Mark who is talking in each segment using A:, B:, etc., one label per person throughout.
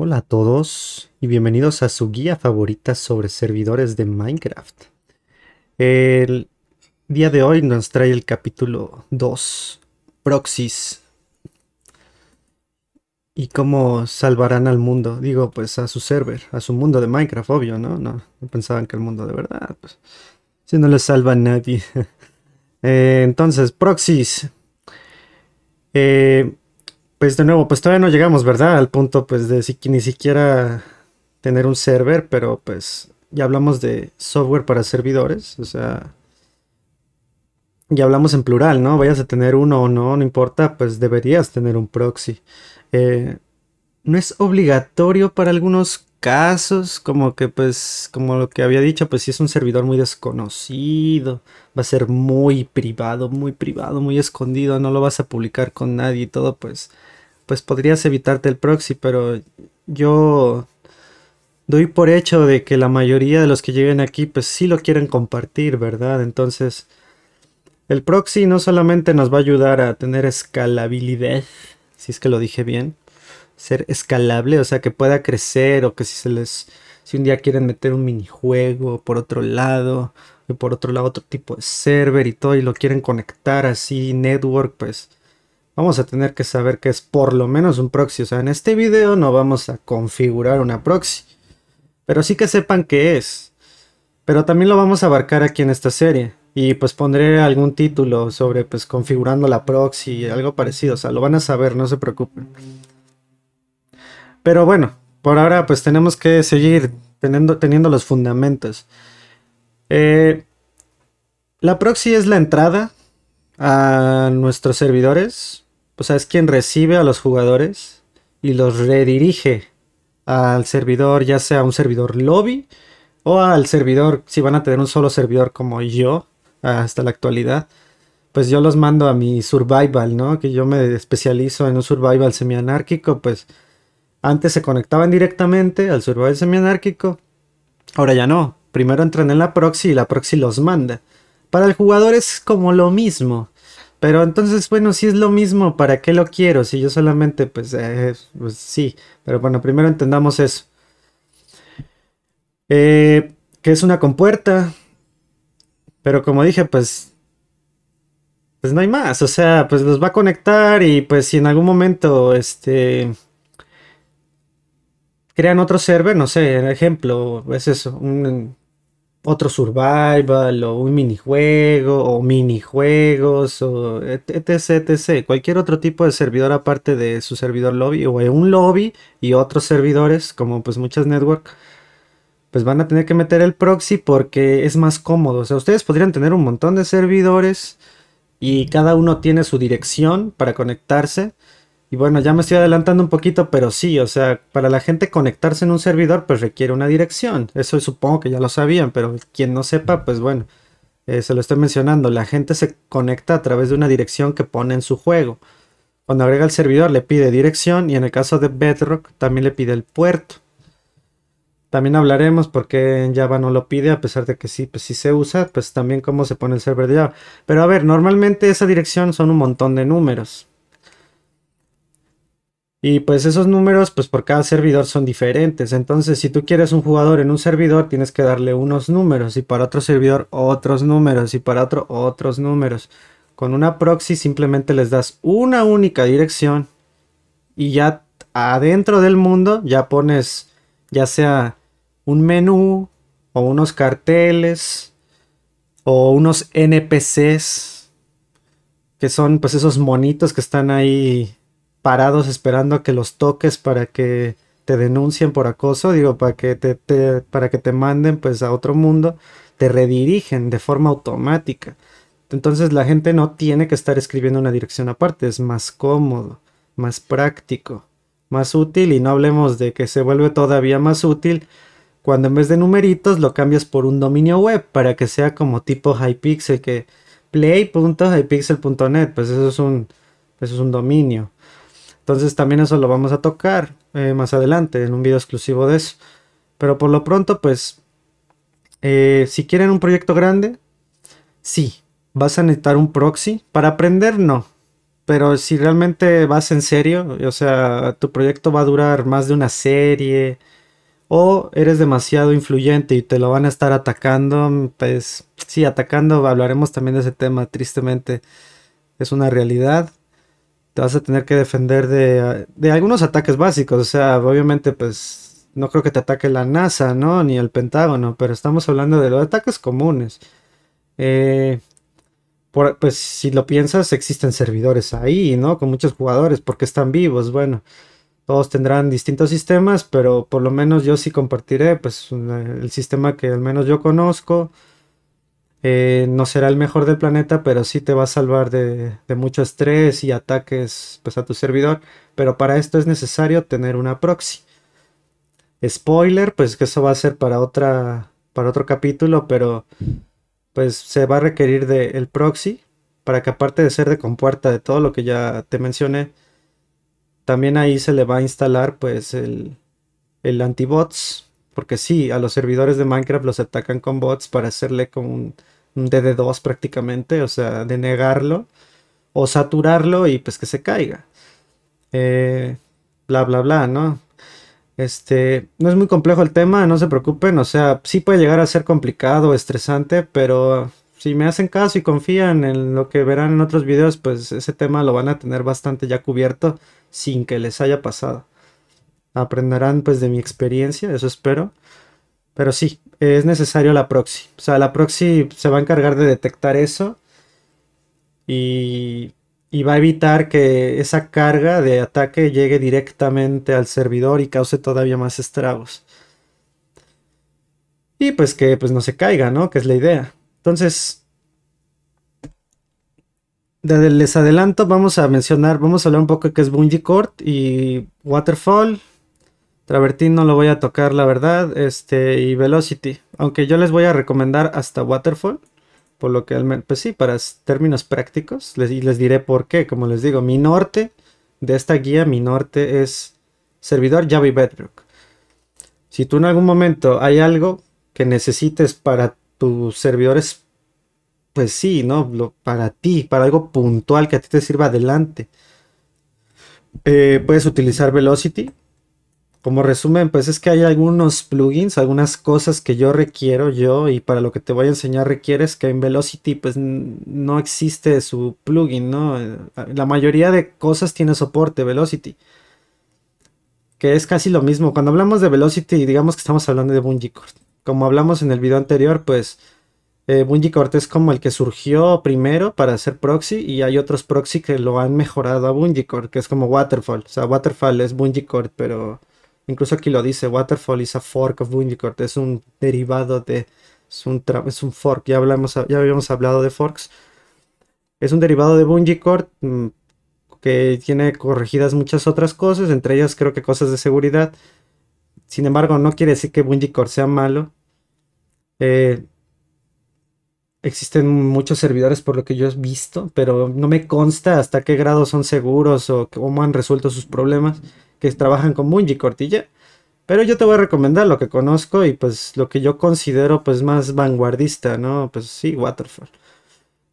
A: Hola a todos y bienvenidos a su guía favorita sobre servidores de Minecraft. El día de hoy nos trae el capítulo 2, Proxies. Y cómo salvarán al mundo, digo, pues a su server, a su mundo de Minecraft, obvio, ¿no? No, pensaban que el mundo de verdad, pues, si no le salva a nadie. Eh, entonces, Proxies. Eh, pues de nuevo, pues todavía no llegamos, ¿verdad? Al punto pues de ni siquiera tener un server, pero pues ya hablamos de software para servidores, o sea, ya hablamos en plural, ¿no? Vayas a tener uno o no, no importa, pues deberías tener un proxy. Eh, no es obligatorio para algunos casos, como que pues, como lo que había dicho, pues si es un servidor muy desconocido, va a ser muy privado, muy privado, muy escondido, no lo vas a publicar con nadie y todo, pues pues podrías evitarte el proxy, pero yo doy por hecho de que la mayoría de los que lleguen aquí pues sí lo quieren compartir, ¿verdad? Entonces, el proxy no solamente nos va a ayudar a tener escalabilidad, si es que lo dije bien, ser escalable, o sea, que pueda crecer o que si se les si un día quieren meter un minijuego por otro lado, y por otro lado otro tipo de server y todo y lo quieren conectar así network, pues vamos a tener que saber qué es por lo menos un proxy. O sea, en este video no vamos a configurar una proxy, pero sí que sepan qué es. Pero también lo vamos a abarcar aquí en esta serie. Y pues pondré algún título sobre pues configurando la proxy, y algo parecido. O sea, lo van a saber, no se preocupen. Pero bueno, por ahora pues tenemos que seguir teniendo, teniendo los fundamentos. Eh, la proxy es la entrada a nuestros servidores pues es quien recibe a los jugadores y los redirige al servidor, ya sea un servidor lobby o al servidor, si van a tener un solo servidor como yo hasta la actualidad, pues yo los mando a mi survival, ¿no? Que yo me especializo en un survival semianárquico, pues antes se conectaban directamente al survival semianárquico, ahora ya no. Primero entran en la proxy y la proxy los manda. Para el jugador es como lo mismo. Pero entonces, bueno, si es lo mismo, ¿para qué lo quiero? Si yo solamente, pues, eh, pues sí. Pero bueno, primero entendamos eso. Eh, que es una compuerta. Pero como dije, pues... Pues no hay más. O sea, pues los va a conectar y pues si en algún momento, este... Crean otro server, no sé, ejemplo, es eso. Un, otro survival o un minijuego o minijuegos o etc, etc. Cualquier otro tipo de servidor aparte de su servidor lobby o un lobby y otros servidores como pues muchas network pues van a tener que meter el proxy porque es más cómodo. O sea, ustedes podrían tener un montón de servidores y cada uno tiene su dirección para conectarse y bueno, ya me estoy adelantando un poquito, pero sí, o sea, para la gente conectarse en un servidor, pues requiere una dirección. Eso supongo que ya lo sabían, pero quien no sepa, pues bueno, eh, se lo estoy mencionando. La gente se conecta a través de una dirección que pone en su juego. Cuando agrega el servidor le pide dirección y en el caso de Bedrock también le pide el puerto. También hablaremos por qué en Java no lo pide, a pesar de que sí, pues sí se usa, pues también cómo se pone el server de Java. Pero a ver, normalmente esa dirección son un montón de números. Y pues esos números, pues por cada servidor son diferentes. Entonces, si tú quieres un jugador en un servidor, tienes que darle unos números y para otro servidor otros números y para otro otros números. Con una proxy simplemente les das una única dirección y ya adentro del mundo ya pones ya sea un menú o unos carteles o unos NPCs que son pues esos monitos que están ahí parados esperando a que los toques para que te denuncien por acoso, digo, para que te, para que te manden pues a otro mundo, te redirigen de forma automática. Entonces la gente no tiene que estar escribiendo una dirección aparte, es más cómodo, más práctico, más útil y no hablemos de que se vuelve todavía más útil cuando en vez de numeritos lo cambias por un dominio web para que sea como tipo Hypixel que play.hypixel.net, pues eso es un eso es un dominio entonces también eso lo vamos a tocar eh, más adelante en un video exclusivo de eso. Pero por lo pronto, pues, eh, si quieren un proyecto grande, sí, vas a necesitar un proxy. Para aprender, no. Pero si realmente vas en serio, o sea, tu proyecto va a durar más de una serie, o eres demasiado influyente y te lo van a estar atacando, pues sí, atacando, hablaremos también de ese tema, tristemente, es una realidad te vas a tener que defender de, algunos ataques básicos. O sea, obviamente, pues no creo que te ataque la NASA, ¿no? Ni el Pentágono, pero estamos hablando de los ataques comunes. Eh, pues si lo piensas, existen servidores ahí, ¿no? Con muchos jugadores, porque están vivos. Bueno, todos tendrán distintos sistemas, pero por lo menos yo sí compartiré, pues, el sistema que al menos yo conozco eh, no será el mejor del planeta, pero sí te va a salvar de, mucho estrés y ataques pues, a tu servidor. Pero para esto es necesario tener una proxy. Spoiler, pues que eso va a ser para otra. Para otro capítulo, pero pues se va a requerir del el proxy. Para que aparte de ser de compuerta de todo lo que ya te mencioné. También ahí se le va a instalar pues el, el antibots porque sí, a los servidores de Minecraft los atacan con bots para hacerle como un, DD2 prácticamente, o sea, denegarlo o saturarlo y pues que se caiga. Eh, bla, bla, bla, ¿no? Este, no es muy complejo el tema, no se preocupen, o sea, sí puede llegar a ser complicado, estresante, pero si me hacen caso y confían en lo que verán en otros videos, pues ese tema lo van a tener bastante ya cubierto sin que les haya pasado. Aprenderán pues de mi experiencia, eso espero. Pero sí, es necesario la proxy. O sea, la proxy se va a encargar de detectar eso y, va a evitar que esa carga de ataque llegue directamente al servidor y cause todavía más estragos. Y pues que pues no se caiga, ¿no? Que es la idea. Entonces, les adelanto, vamos a mencionar, vamos a hablar un poco de qué es Bungie Court y Waterfall, Travertín no lo voy a tocar, la verdad. Este, y Velocity. Aunque yo les voy a recomendar hasta Waterfall. Por lo que, pues sí, para términos prácticos. y les diré por qué. Como les digo, mi norte de esta guía, mi norte es servidor Java y Bedrock. Si tú en algún momento hay algo que necesites para tus servidores, pues sí, ¿no? para ti, para algo puntual que a ti te sirva adelante. Eh, puedes utilizar Velocity como resumen, pues es que hay algunos plugins, algunas cosas que yo requiero yo y para lo que te voy a enseñar requieres que en Velocity pues no existe su plugin, ¿no? Eh, la mayoría de cosas tiene soporte Velocity, que es casi lo mismo. Cuando hablamos de Velocity, digamos que estamos hablando de Bungicord. Como hablamos en el video anterior, pues eh, es como el que surgió primero para hacer proxy y hay otros proxy que lo han mejorado a Bungicord, que es como Waterfall. O sea, Waterfall es Bungicord, pero Incluso aquí lo dice, Waterfall is a fork of BungieCore, es un derivado de... Es un, es un fork, ya, hablamos, ya habíamos hablado de forks. Es un derivado de Bungicord mm, que tiene corregidas muchas otras cosas, entre ellas creo que cosas de seguridad. Sin embargo, no quiere decir que Bungicord sea malo. Eh, existen muchos servidores por lo que yo he visto, pero no me consta hasta qué grado son seguros o cómo han resuelto sus problemas que trabajan con Bungie Cortilla. Pero yo te voy a recomendar lo que conozco y pues lo que yo considero pues más vanguardista, ¿no? Pues sí, Waterfall.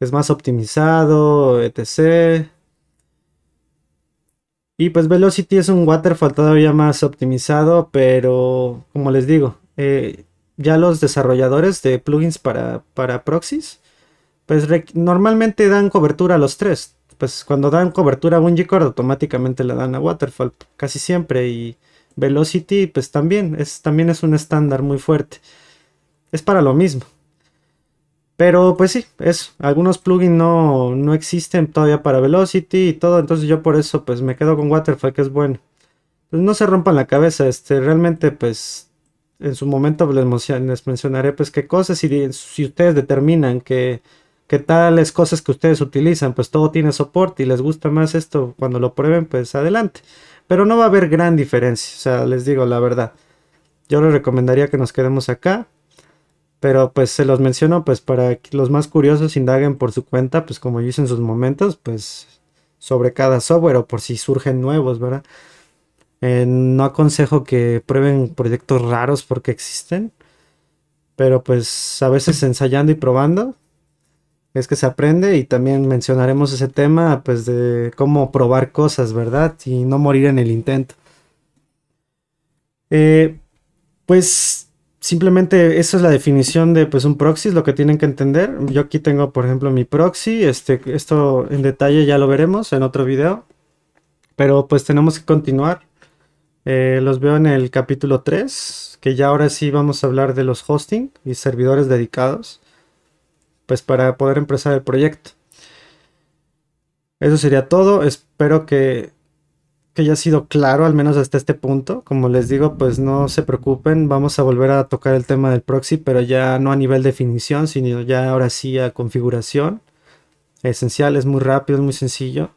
A: Es más optimizado, etc. Y pues Velocity es un Waterfall todavía más optimizado, pero como les digo, eh, ya los desarrolladores de plugins para, para proxies, pues normalmente dan cobertura a los tres. Pues cuando dan cobertura a WinGcord automáticamente la dan a Waterfall, casi siempre. Y Velocity, pues también es, también es un estándar muy fuerte. Es para lo mismo. Pero pues sí, es Algunos plugins no, no existen todavía para Velocity y todo. Entonces yo por eso pues me quedo con Waterfall, que es bueno. Pues no se rompan la cabeza. Este, realmente pues en su momento pues, les, mencionaré pues qué cosas y si ustedes determinan que, que, tales cosas que ustedes utilizan pues todo tiene soporte y les gusta más esto cuando lo prueben pues adelante pero no va a haber gran diferencia o sea les digo la verdad yo les recomendaría que nos quedemos acá pero pues se los menciono pues para que los más curiosos indaguen por su cuenta pues como yo hice en sus momentos pues sobre cada software o por si surgen nuevos verdad eh, no aconsejo que prueben proyectos raros porque existen, pero pues a veces ensayando y probando es que se aprende y también mencionaremos ese tema pues de cómo probar cosas, ¿verdad? Y no morir en el intento. Eh, pues simplemente esa es la definición de pues un proxy, lo que tienen que entender. Yo aquí tengo por ejemplo mi proxy, este, esto en detalle ya lo veremos en otro video, pero pues tenemos que continuar. Eh, los veo en el capítulo 3, que ya ahora sí vamos a hablar de los hosting y servidores dedicados, pues para poder empezar el proyecto. Eso sería todo, espero que, que haya sido claro, al menos hasta este punto. Como les digo, pues no se preocupen, vamos a volver a tocar el tema del proxy, pero ya no a nivel definición, sino ya ahora sí a configuración. Esencial, es muy rápido, es muy sencillo.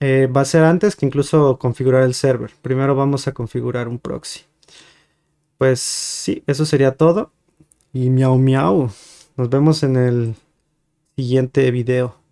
A: Eh, va a ser antes que incluso configurar el server. Primero vamos a configurar un proxy. Pues sí, eso sería todo. Y miau miau. Nos vemos en el siguiente video.